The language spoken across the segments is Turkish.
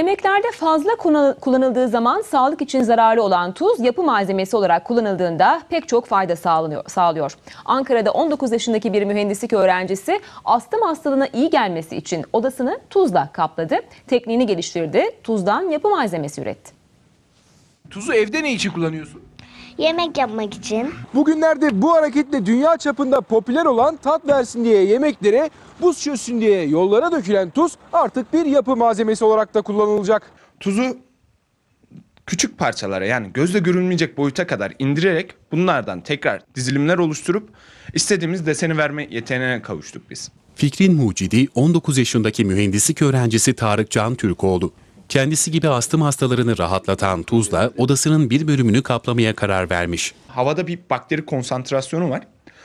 Yemeklerde fazla kullanıldığı zaman sağlık için zararlı olan tuz yapı malzemesi olarak kullanıldığında pek çok fayda sağlıyor. Ankara'da 19 yaşındaki bir mühendislik öğrencisi astım hastalığına iyi gelmesi için odasını tuzla kapladı. Tekniğini geliştirdi, tuzdan yapı malzemesi üretti. Tuzu evde ne için kullanıyorsun? yemek yapmak için. Bugünlerde bu hareketle dünya çapında popüler olan tat versin diye yemeklere, buz çözsün diye yollara dökülen tuz artık bir yapı malzemesi olarak da kullanılacak. Tuzu küçük parçalara yani gözle görünmeyecek boyuta kadar indirerek bunlardan tekrar dizilimler oluşturup istediğimiz deseni verme yeteneğine kavuştuk biz. Fikrin mucidi 19 yaşındaki mühendislik öğrencisi Tarık Can Türkoğlu kendisi gibi astım hastalarını rahatlatan tuzla odasının bir bölümünü kaplamaya karar vermiş. Havada bir bakteri konsantrasyonu var.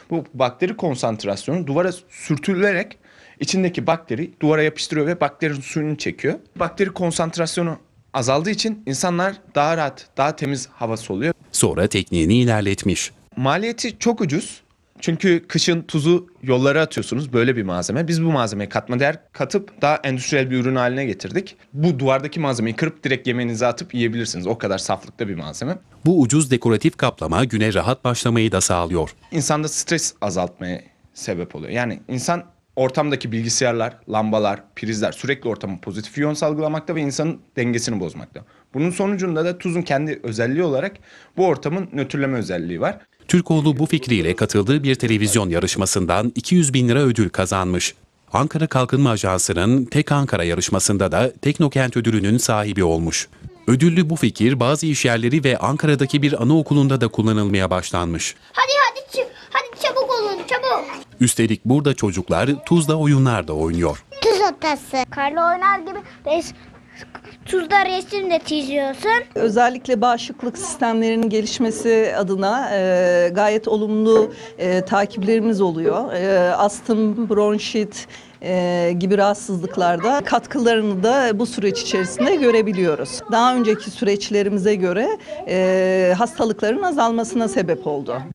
Bu bakteri konsantrasyonu duvara sürtülerek içindeki bakteri duvara yapıştırıyor ve bakterinin suyunu çekiyor. Bakteri konsantrasyonu azaldığı için insanlar daha rahat, daha temiz havası oluyor. Sonra tekniğini ilerletmiş. Maliyeti çok ucuz çünkü kışın tuzu yollara atıyorsunuz böyle bir malzeme. Biz bu malzemeye katma değer katıp daha endüstriyel bir ürün haline getirdik. Bu duvardaki malzemeyi kırıp direkt yemeğinize atıp yiyebilirsiniz. O kadar saflıkta bir malzeme. Bu ucuz dekoratif kaplama güne rahat başlamayı da sağlıyor. İnsanda stres azaltmaya sebep oluyor. Yani insan ortamdaki bilgisayarlar, lambalar, prizler sürekli ortamı pozitif iyon salgılamakta ve insanın dengesini bozmakta. Bunun sonucunda da tuzun kendi özelliği olarak bu ortamın nötrleme özelliği var. Türkoğlu bu fikriyle katıldığı bir televizyon yarışmasından 200 bin lira ödül kazanmış. Ankara Kalkınma Ajansı'nın Tek Ankara yarışmasında da Teknokent ödülünün sahibi olmuş. Ödüllü bu fikir bazı işyerleri ve Ankara'daki bir anaokulunda da kullanılmaya başlanmış. Hadi hadi çık, hadi çabuk olun çabuk. Üstelik burada çocuklar tuzla oyunlar da oynuyor. Tuz otası. Karla oynar gibi tuzda resim de çiziyorsun. Özellikle bağışıklık sistemlerinin gelişmesi adına e, gayet olumlu e, takiplerimiz oluyor. E, astım, bronşit e, gibi rahatsızlıklarda katkılarını da bu süreç içerisinde görebiliyoruz. Daha önceki süreçlerimize göre e, hastalıkların azalmasına sebep oldu.